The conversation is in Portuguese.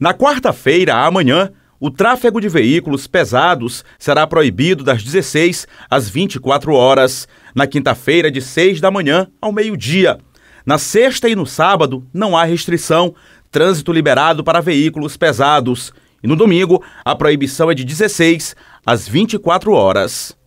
Na quarta-feira, amanhã, o tráfego de veículos pesados será proibido das 16 às 24 horas, na quinta-feira, de 6 da manhã ao meio-dia. Na sexta e no sábado, não há restrição, trânsito liberado para veículos pesados. E no domingo, a proibição é de 16 às 24 horas.